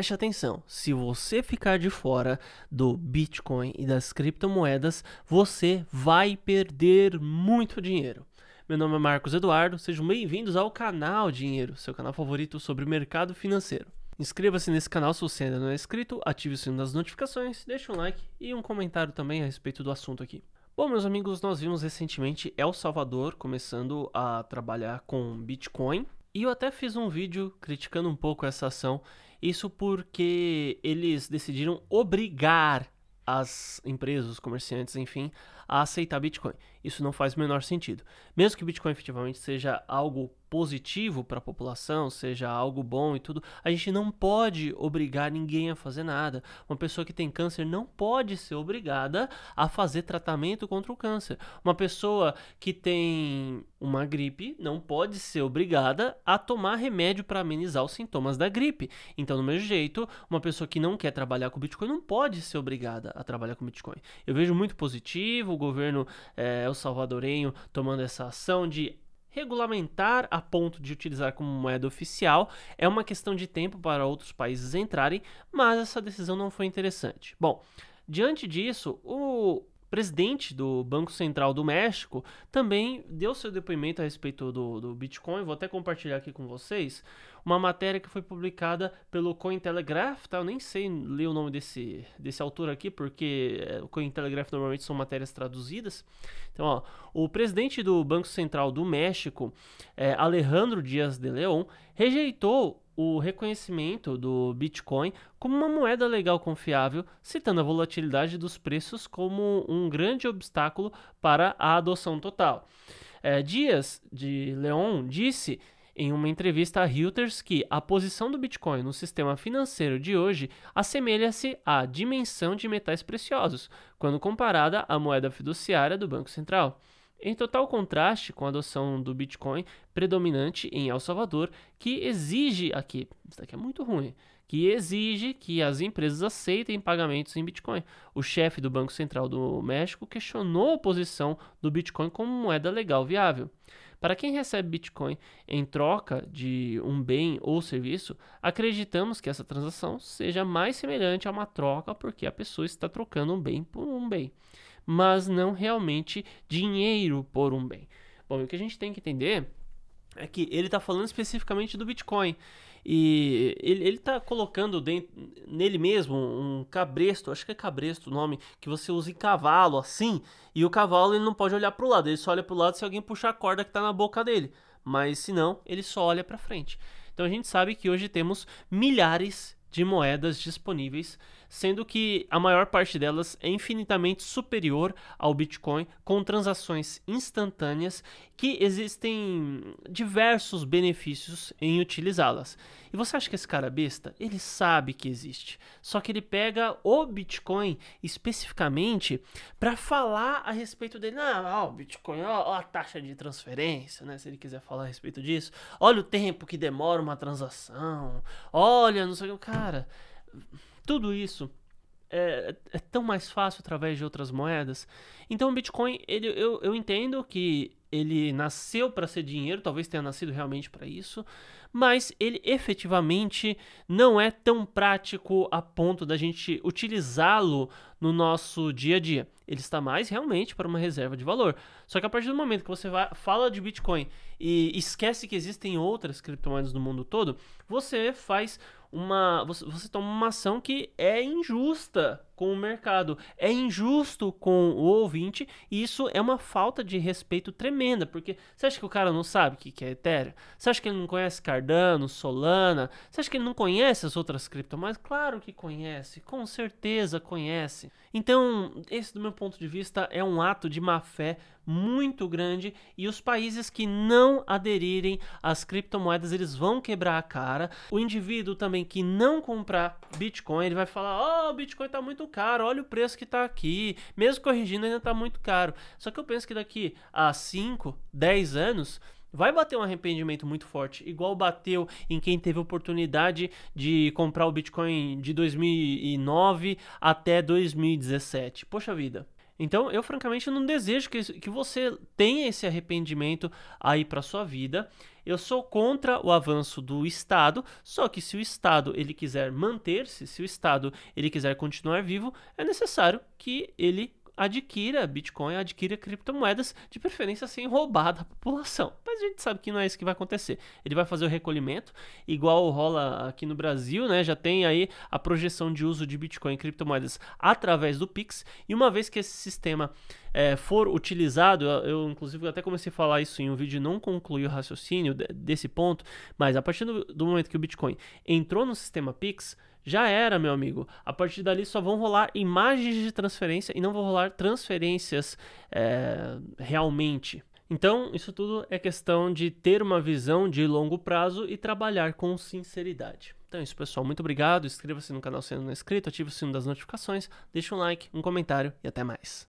preste atenção, se você ficar de fora do Bitcoin e das criptomoedas, você vai perder muito dinheiro. Meu nome é Marcos Eduardo, sejam bem-vindos ao canal Dinheiro, seu canal favorito sobre o mercado financeiro. Inscreva-se nesse canal se você ainda não é inscrito, ative o sino das notificações, deixe um like e um comentário também a respeito do assunto aqui. Bom, meus amigos, nós vimos recentemente El Salvador começando a trabalhar com Bitcoin e eu até fiz um vídeo criticando um pouco essa ação, isso porque eles decidiram obrigar as empresas, os comerciantes, enfim, a aceitar Bitcoin. Isso não faz o menor sentido. Mesmo que Bitcoin efetivamente seja algo positivo para a população, seja algo bom e tudo, a gente não pode obrigar ninguém a fazer nada. Uma pessoa que tem câncer não pode ser obrigada a fazer tratamento contra o câncer. Uma pessoa que tem uma gripe não pode ser obrigada a tomar remédio para amenizar os sintomas da gripe. Então, do mesmo jeito, uma pessoa que não quer trabalhar com Bitcoin não pode ser obrigada a trabalhar com Bitcoin. Eu vejo muito positivo o governo é, o salvadorenho tomando essa ação de regulamentar a ponto de utilizar como moeda oficial. É uma questão de tempo para outros países entrarem, mas essa decisão não foi interessante. Bom, diante disso, o presidente do Banco Central do México, também deu seu depoimento a respeito do, do Bitcoin. Vou até compartilhar aqui com vocês uma matéria que foi publicada pelo Cointelegraph, tá? Eu nem sei ler o nome desse, desse autor aqui, porque é, o Cointelegraph normalmente são matérias traduzidas. Então, ó, o presidente do Banco Central do México, é, Alejandro Dias de León, rejeitou o reconhecimento do Bitcoin como uma moeda legal confiável, citando a volatilidade dos preços como um grande obstáculo para a adoção total. É, Dias de Leon disse em uma entrevista a Reuters que a posição do Bitcoin no sistema financeiro de hoje assemelha-se à dimensão de metais preciosos, quando comparada à moeda fiduciária do Banco Central. Em total contraste com a adoção do Bitcoin predominante em El Salvador, que exige aqui, isso aqui é muito ruim, que exige que as empresas aceitem pagamentos em Bitcoin. O chefe do Banco Central do México questionou a posição do Bitcoin como moeda legal viável. Para quem recebe Bitcoin em troca de um bem ou serviço, acreditamos que essa transação seja mais semelhante a uma troca porque a pessoa está trocando um bem por um bem mas não realmente dinheiro por um bem. Bom, o que a gente tem que entender é que ele está falando especificamente do Bitcoin. E ele está colocando dentro, nele mesmo um cabresto, acho que é cabresto o nome, que você usa em cavalo assim, e o cavalo ele não pode olhar para o lado, ele só olha para o lado se alguém puxar a corda que está na boca dele, mas se não, ele só olha para frente. Então a gente sabe que hoje temos milhares de moedas disponíveis sendo que a maior parte delas é infinitamente superior ao Bitcoin, com transações instantâneas que existem diversos benefícios em utilizá-las. E você acha que esse cara é besta? Ele sabe que existe, só que ele pega o Bitcoin especificamente para falar a respeito dele. Ah, o Bitcoin, ó, ó a taxa de transferência, né? Se ele quiser falar a respeito disso, olha o tempo que demora uma transação, olha, não sei o que, cara tudo isso é, é, tão mais fácil através de outras moedas. Então o Bitcoin, ele, eu, eu entendo que ele nasceu para ser dinheiro, talvez tenha nascido realmente para isso, mas ele efetivamente não é tão prático a ponto da gente utilizá-lo no nosso dia a dia. Ele está mais realmente para uma reserva de valor. Só que a partir do momento que você fala de Bitcoin e esquece que existem outras criptomoedas no mundo todo, você faz uma você, você toma uma ação que é injusta com o mercado. É injusto com o ouvinte e isso é uma falta de respeito tremenda, porque você acha que o cara não sabe o que é Ethereum? Você acha que ele não conhece Cardano, Solana? Você acha que ele não conhece as outras criptomoedas? Claro que conhece, com certeza conhece. Então, esse, do meu ponto de vista, é um ato de má fé muito grande e os países que não aderirem às criptomoedas, eles vão quebrar a cara. O indivíduo também que não comprar Bitcoin, ele vai falar: "Oh, o Bitcoin tá muito caro, olha o preço que tá aqui. Mesmo corrigindo ainda tá muito caro". Só que eu penso que daqui a 5, 10 anos, vai bater um arrependimento muito forte, igual bateu em quem teve oportunidade de comprar o Bitcoin de 2009 até 2017. Poxa vida. Então, eu francamente não desejo que, que você tenha esse arrependimento aí para sua vida. Eu sou contra o avanço do Estado, só que se o Estado ele quiser manter-se, se o Estado ele quiser continuar vivo, é necessário que ele adquira Bitcoin, adquira criptomoedas, de preferência sem roubar da população. Mas a gente sabe que não é isso que vai acontecer. Ele vai fazer o recolhimento, igual rola aqui no Brasil, né? Já tem aí a projeção de uso de Bitcoin e criptomoedas através do Pix. E uma vez que esse sistema é, for utilizado, eu, eu inclusive até comecei a falar isso em um vídeo, não concluí o raciocínio desse ponto, mas a partir do, do momento que o Bitcoin entrou no sistema Pix, já era, meu amigo. A partir dali só vão rolar imagens de transferência e não vão rolar transferências é, realmente. Então, isso tudo é questão de ter uma visão de longo prazo e trabalhar com sinceridade. Então é isso, pessoal. Muito obrigado. Inscreva-se no canal se não é inscrito, ative o sino das notificações, deixe um like, um comentário e até mais.